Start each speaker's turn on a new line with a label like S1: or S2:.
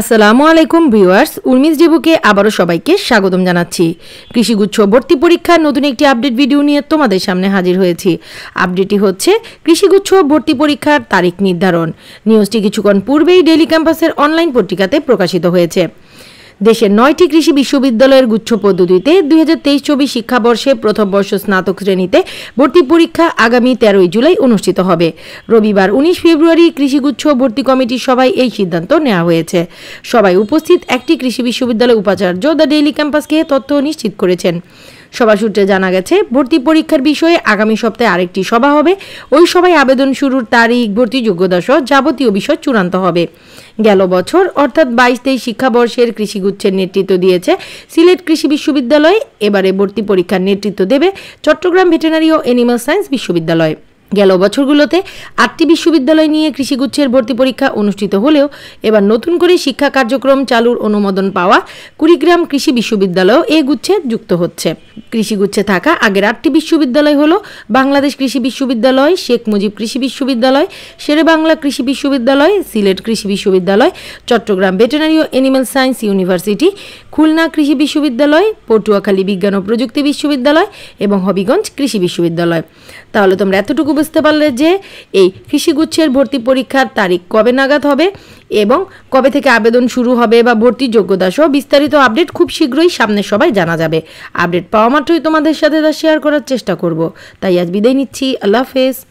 S1: আসসালামু আলাইকুম ভিউয়ার্স উর্মিস ডিবুকে আবারও সবাইকে স্বাগতম জানাচ্ছি কৃষিগুচ্ছ ভর্তি পরীক্ষার নতুন একটি আপডেট ভিডিও নিয়ে তোমাদের সামনে হাজির হয়েছি আপডেটটি হচ্ছে কৃষিগুচ্ছ ভর্তি পরীক্ষার তারিখ নির্ধারণ নিউজটি কিছুক্ষণ পূর্বেই ডেলি ক্যাম্পাসের অনলাইন পত্রিকাতে প্রকাশিত হয়েছে দেশের নয়টি কৃষি বিশ্ববিদ্যালয়ের গুচ্ছ পদ্ধতিতে দুই হাজার তেইশ চব্বিশ শিক্ষাবর্ষে প্রথম বর্ষ স্নাতক শ্রেণীতে ভর্তি পরীক্ষা আগামী তেরোই জুলাই অনুষ্ঠিত হবে রবিবার উনিশ ফেব্রুয়ারি কৃষিগুচ্ছ ভর্তি কমিটির সভায় এই সিদ্ধান্ত নেওয়া হয়েছে সবাই উপস্থিত একটি কৃষি বিশ্ববিদ্যালয়ের উপাচার্য দ্য ডেইলি ক্যাম্পাসকে তথ্য নিশ্চিত করেছেন সভা সূত্রে জানা গেছে ভর্তি পরীক্ষার বিষয়ে আগামী সপ্তাহে আরেকটি সভা হবে ওই সভায় আবেদন শুরুর তারিখ ভর্তি যোগ্যতা সহ যাবতীয় বিষয় চূড়ান্ত হবে গেল বছর অর্থাৎ বাইশ তেইশ শিক্ষাবর্ষের কৃষিগুচ্ছের নেতৃত্ব দিয়েছে সিলেট কৃষি বিশ্ববিদ্যালয় এবারে ভর্তি পরীক্ষার নেতৃত্ব দেবে চট্টগ্রাম ভেটেনারি ও এনিম্যাল সায়েন্স বিশ্ববিদ্যালয় গেল বছরগুলোতে আটটি বিশ্ববিদ্যালয় নিয়ে কৃষিগুচ্ছের ভর্তি পরীক্ষা অনুষ্ঠিত হলেও এবার নতুন করে শিক্ষা কার্যক্রম চালুর অনুমোদন পাওয়া কুড়িগ্রাম কৃষি বিশ্ববিদ্যালয়ও এ গুচ্ছে যুক্ত হচ্ছে কৃষিগুচ্ছে থাকা আগের আটটি বিশ্ববিদ্যালয় হলো বাংলাদেশ কৃষি বিশ্ববিদ্যালয় শেখ মুজিব কৃষি বিশ্ববিদ্যালয় বাংলা কৃষি বিশ্ববিদ্যালয় সিলেট কৃষি বিশ্ববিদ্যালয় চট্টগ্রাম ভেটেনারি ও অ্যানিম্যাল সায়েন্স ইউনিভার্সিটি খুলনা কৃষি বিশ্ববিদ্যালয় পটুয়াখালী বিজ্ঞান ও প্রযুক্তি বিশ্ববিদ্যালয় এবং হবিগঞ্জ কৃষি বিশ্ববিদ্যালয় তাহলে তোমরা এতটুকু বুঝতে পারলে যে এই কৃষিগুচ্ছের ভর্তি পরীক্ষার তারিখ কবে নাগাদ হবে এবং কবে থেকে আবেদন শুরু হবে বা ভর্তি যোগ্যতা সহ বিস্তারিত আপডেট খুব শীঘ্রই সামনে সবাই জানা যাবে আপডেট পাওয়া মাত্রই তোমাদের সাথে তা শেয়ার করার চেষ্টা করব তাই আজ বিদায় নিচ্ছি আল্লাহ হাফেজ